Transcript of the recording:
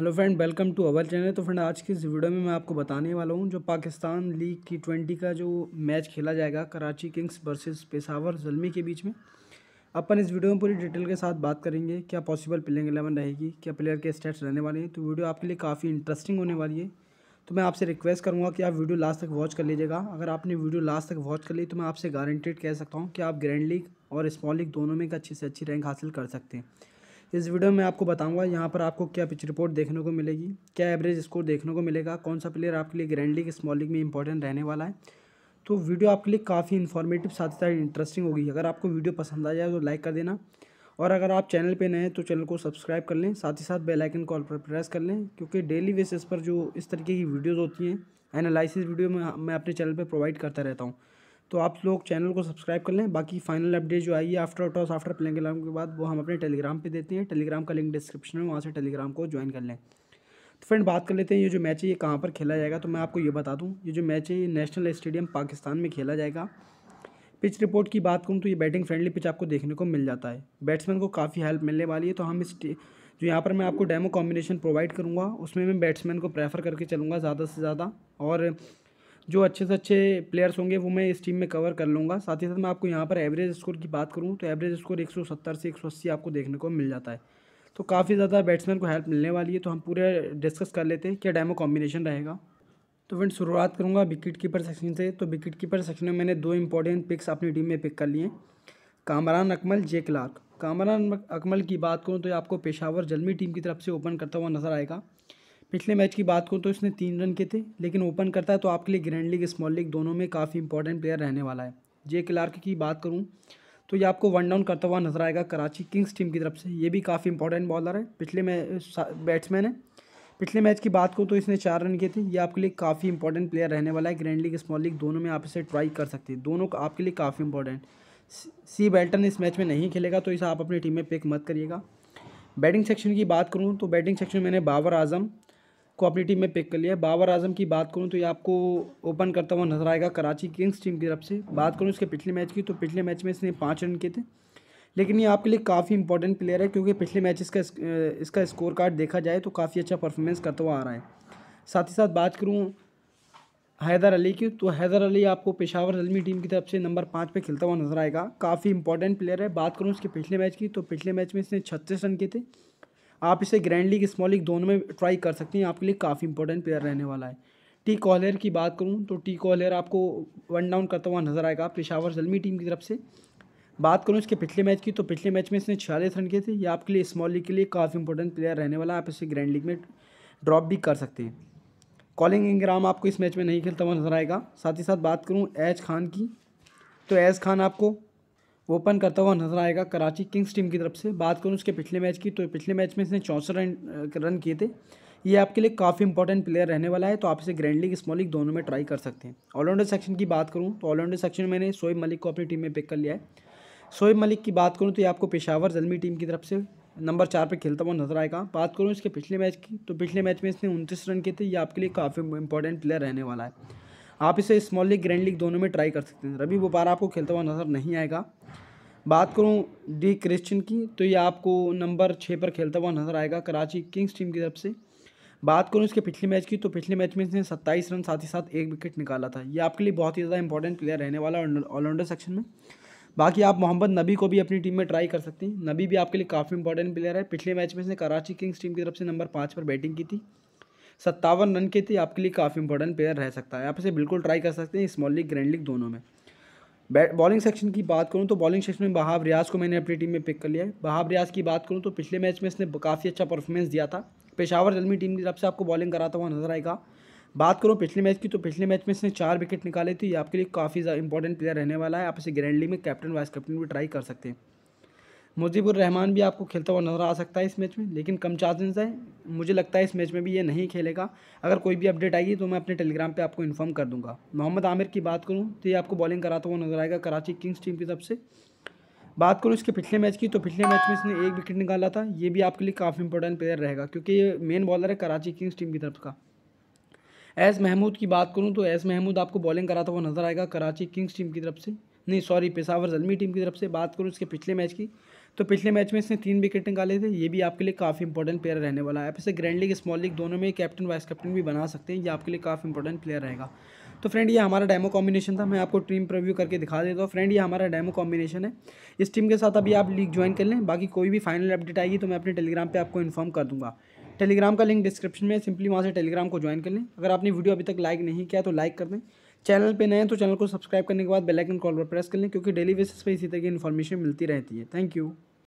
hello friend welcome to our channel तो friend आज की इस वीडियो में मैं आपको बताने वाला हूँ जो पाकिस्तान लीग टी ट्वेंटी का जो मैच खेला जाएगा कराची किंग्स वर्सेस पेशावर जलमी के बीच में अपन इस वीडियो में पूरी डिटेल के साथ बात करेंगे क्या पॉसिबल प्लेइंग एलेवन रहेगी क्या प्लेयर के स्टेट्स रहने वाले हैं तो वीडियो आपके लिए काफ़ी इंटरेस्टिंग होने वाली है तो मैं आपसे रिक्वेस्ट करूँगा कि आप वीडियो लास्ट तक वॉच कर लीजिएगा अगर आपने वीडियो लास्ट तक वॉच कर ली तो मैं आपसे गारंटेड कह सकता हूँ कि आप ग्रैंड लीग और स्मॉल लीग दोनों में एक अच्छी से अच्छी रैंक हासिल कर सकते हैं इस वीडियो में आपको बताऊंगा यहाँ पर आपको क्या पिच रिपोर्ट देखने को मिलेगी क्या एवरेज स्कोर देखने को मिलेगा कौन सा प्लेयर आपके लिए ग्रैंड लीग स्मॉल लीग में इंपॉर्टेंट रहने वाला है तो वीडियो आपके लिए काफ़ी इन्फॉर्मेटिव साथ ही साथ इंटरेस्टिंग होगी अगर आपको वीडियो पसंद आ जाए तो लाइक कर देना और अगर आप चैनल पर नए हैं तो चैनल को सब्सक्राइब कर लें साथ ही साथ बेलाइकन कॉल पर प्रेस कर लें क्योंकि डेली बेसिस पर जो इस तरीके की वीडियोज़ होती हैं एनालिसिस वीडियो में मैं अपने चैनल पर प्रोवाइड करता रहता हूँ तो आप लोग चैनल को सब्सक्राइब कर लें बाकी फाइनल अपडेट जो आई है after toss after playing alarm के बाद वो हम अपने टेलीग्राम पे देते हैं टेलीग्राम का लिंक डिस्क्रिप्शन में वहाँ से टेलीग्राम को ज्वाइन कर लें तो फ्रेंड बात कर लेते हैं ये जो मैच है ये कहाँ पर खेला जाएगा तो मैं आपको ये बता दूँ ये जो मैच है ये नेशनल स्टेडियम पाकिस्तान में खेला जाएगा पिच रिपोर्ट की बात करूँ तो ये बैटिंग फ्रेंडली पिच आपको देखने को मिल जाता है बैट्समैन को काफ़ी हेल्प मिलने वाली है तो हम इस जो तो यहाँ पर मैं आपको डेमो कॉम्बिनेशन प्रोवाइड करूँगा उसमें मैं बैट्समैन को प्रेफर करके चलूँगा ज़्यादा से ज़्यादा और जो अच्छे से अच्छे प्लेयर्स होंगे वो मैं इस टीम में कवर कर लूँगा साथ ही साथ मैं आपको यहाँ पर एवरेज स्कोर की बात करूँ तो एवरेज स्कोर एक से एक आपको देखने को मिल जाता है तो काफ़ी ज़्यादा बैट्समैन को हेल्प मिलने वाली है तो हम पूरे डिस्कस कर लेते हैं क्या डैमो कॉम्बिनेशन रहेगा तो फ्रेंड शुरुआत करूँगा विकेट कीपर सेक्शन से तो विकेट कीपर सेक्शन में मैंने दो इंपॉर्टेंट पिक्स अपनी टीम में पिक कर लिए कामरान अकमल जे क्लार्क कामरान अकमल की बात करूँ तो आपको पेशावर जलमी टीम की तरफ से ओपन करता हुआ नजर आएगा पिछले मैच की बात करूँ तो इसने तीन रन किए थे लेकिन ओपन करता है तो आपके लिए ग्रैंड लीग स्मॉल लीग दोनों में काफ़ी इंपॉर्टेंट प्लेयर रहने वाला है जे क्लार्क की बात करूँ तो ये आपको वन डाउन करता हुआ नजर आएगा कराची किंग्स टीम की तरफ से ये भी काफ़ी इंपॉर्टेंट बॉलर है पिछले मैच बैट्समैन है पिछले मैच की बात करूँ तो इसने चार रन किए थे ये आपके लिए काफ़ी इंपॉर्टेंट प्लेयर रहने वाला है ग्रैंड लीग स्मॉल लीग दोनों में आप इसे ट्राई कर सकते हैं दोनों आपके लिए काफ़ी इंपॉर्टेंट सी बैल्टन इस मैच में नहीं खेलेगा तो इसे आप अपनी टीम में पिक मत करिएगा बैटिंग सेक्शन की बात करूँ तो बैटिंग सेक्शन मैंने बाबर आजम को अपनी टीम में पिक कर लिया है बाबर आजम की बात करूँ तो ये आपको ओपन करता हुआ नजर आएगा कराची किंग्स टीम की तरफ से बात करूँ इसके पिछले मैच की तो पिछले मैच में इसने पाँच रन किए थे लेकिन ये आपके लिए काफ़ी इंपॉर्टेंट प्लेयर है क्योंकि पिछले मैच इसका इसका स्कोर कार्ड देखा जाए तो काफ़ी अच्छा परफॉर्मेंस करता हुआ आ रहा है साथ ही साथ बात करूँ हैदर अली की तो हैदर अली आपको पेशावर अलमी टीम की तरफ से नंबर पाँच पे खेलता हुआ नजर आएगा काफ़ी इंपॉर्टेंट प्लेयर है बात करूँ इसके पिछले मैच की तो पिछले मैच में इसने छत्तीस रन किए थे आप इसे ग्रैंड लीग स्मॉल लीग दोनों में ट्राई कर सकते हैं आपके लिए काफ़ी इंपॉर्टेंट प्लेयर रहने वाला है टी कॉलर की बात करूँ तो टी कॉलर आपको वन डाउन करता हुआ नजर आएगा पेशावर जलमी टीम की तरफ से बात करूँ इसके पिछले मैच की तो पिछले मैच में इसने छियालीस रन किए थे ये आपके लिए स्मॉल लीग के लिए काफ़ी इंपॉर्टेंट प्लेयर रहने वाला है आप इसे ग्रैंड लीग में ड्रॉप भी कर सकते हैं कॉलिंग इंग्राम आपको इस मैच में नहीं खेलता हुआ नजर आएगा साथ ही साथ बात करूँ एज खान की तो एज खान आपको ओपन करता हुआ नजर आएगा कराची किंग्स टीम की तरफ से बात करूँ उसके पिछले मैच की तो पिछले मैच में इसने चौंसठ रन रन किए थे ये आपके लिए काफ़ी इंपॉर्टेंट प्लेयर रहने वाला है तो आप इसे ग्रैंड लीग स्मॉल लीग दोनों में ट्राई कर सकते हैं ऑलराउंडर सेक्शन की बात करूँ तो ऑलराउंडर सेक्शन में मैंने शोएब मलिक को अपनी टीम में पिक कर लिया है शोएब मलिक की बात करूँ तो ये आपको पेशावर जलमी टीम की तरफ से नंबर चार पर खेलता हुआ नजर आएगा बात करूँ इसके पिछले मैच की तो पिछले मैच में इसने उनतीस रन किए थे ये आपके लिए काफ़ी इंपॉर्टेंट प्लेयर रहने वाला है आप इसे स्मॉल लीग ग्रैंड लीग दोनों में ट्राई कर सकते हैं रवि बोपार आपको खेलता हुआ नज़र नहीं आएगा बात करूँ डी क्रिश्चियन की तो ये आपको नंबर छः पर खेलता हुआ नज़र आएगा कराची किंग्स टीम की तरफ से बात करूँ इसके पिछले मैच की तो पिछले मैच में इसने सत्ताईस रन साथ ही साथ एक विकेट निकाला था ये आपके लिए बहुत ही ज़्यादा इंपॉर्टेंट प्लेयर रहने वाला ऑलराउंडर सेक्शन में बाकी आप मोहम्मद नबी को भी अपनी टीम में ट्राई कर सकते हैं नबी भी आपके लिए काफ़ी इंपॉर्टेंट प्लेयर है पिछले मैच में इसने कराची किंग्स टीम की तरफ से नंबर पाँच पर बैटिंग की थी सत्तावन रन के थे आपके लिए काफ़ी इंपॉर्टेंट प्लेयर रह सकता है आप इसे बिल्कुल ट्राई कर सकते हैं स्मॉल लीग ग्रैंड लीग दोनों में बैट बॉलिंग सेक्शन की बात करूं तो बॉलिंग सेक्शन में बहाब रियाज को मैंने अपनी टीम में पिक कर लिया है बहाब रियाज की बात करूं तो पिछले मैच में इसने काफ़ी अच्छा परफॉर्मेंस दिया था पेशावर जलमी टीम की तरफ से आपको बॉलिंग कराता हुआ नजर आएगा बात करूँ पिछले मैच की तो पिछले मैच में इसने चार विकेट निकाले थे ये आपके लिए काफ़ी इंपॉर्टेंट प्लेयर रहने वाला है आप इसे ग्रैंड लीग में कैप्टन वाइस कैप्टन भी ट्राई कर सकते हैं मुजीबुररहमान भी आपको खेलता हुआ नज़र आ सकता है इस मैच में लेकिन कम चार्जेस है मुझे लगता है इस मैच में भी ये नहीं खेलेगा अगर कोई भी अपडेट आएगी तो मैं अपने टेलीग्राम पे आपको इन्फॉर्म कर दूंगा मोहम्मद आमिर की बात करूँ तो ये आपको बॉलिंग कराता हुआ नज़र आएगा कराची किंग्स टीम की तरफ से बात करूँ इसके पिछले मैच की तो पिछले मैच में इसने एक विकेट निकाला था ये भी आपके लिए काफ़ी इंपॉर्टेंट प्लेयर रहेगा क्योंकि ये मेन बॉलर है कराची किंग्स टीम की तरफ का एस महमूद की बात करूँ तो एस महमूद आपको बॉलिंग कराता हुआ नज़र आएगा कराची किंग्स टीम की तरफ से नहीं सॉरी पेशावर जलमी टीम की तरफ से बात करूँ इसके पिछले मैच की तो पिछले मैच में इसने तीन विकेट निकाले थे ये भी आपके लिए काफ़ी इंपॉर्टेंट प्लेयर रहने वाला है आप इसे ग्रैंड लीग स्मॉल लीग दोनों में कैप्टन वाइस कैप्टन भी बना सकते हैं ये आपके लिए काफ़ी इंपॉर्टेंट प्लेयर रहेगा तो फ्रेंड ये हमारा डेमो कॉम्बिनेशन था मैं आपको टीम प्रव्यू करके दिखा देता हूँ फ्रेंड ये हमारा डेमो कॉम्बिनेशन है इस टीम के साथ अभी आप लीग ज्वाइन कर लें बाकी कोई भी फाइनल अपडेट आएगी तो मैं अपने टेलीग्राम पर आपको इन्फॉर्म कर दूँगा टेलीग्राम का लिंक डिस्क्रिप्शन में सिंपली वहाँ से टेलीग्राम को ज्वाइन कर लें अगर आपने वीडियो अभी तक लाइक नहीं किया तो लाइक कर दें चैनल पे नए हैं तो चैनल को सब्सक्राइब करने के बाद बेल आइकन कॉल पर प्रेस कर लें क्योंकि डेली बेसिस पे इसी तरह की इन्फॉर्मेशन मिलती रहती है थैंक यू